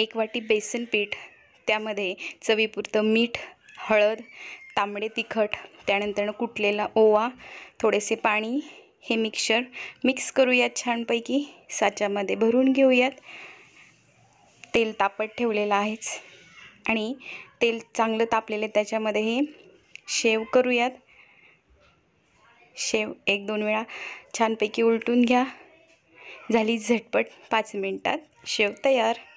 एक वाटी बेसन पीठ त्यामध्ये चवीपुरतं मीठ हळद तांबडे तिखट त्यानंतरनं कुटलेला ओवा थोडेसे पाणी हे मिक्सर मिक्स करूयात छानपैकी साच्यामध्ये भरून घेऊयात तेल तापत ठेवलेलं आहेच आणि तेल चांगलं तापलेलं त्याच्यामध्ये हे शेव करूयात शेव एक दोन वेळा छानपैकी उलटून घ्या झाली झटपट पाच मिनटात शेव तयार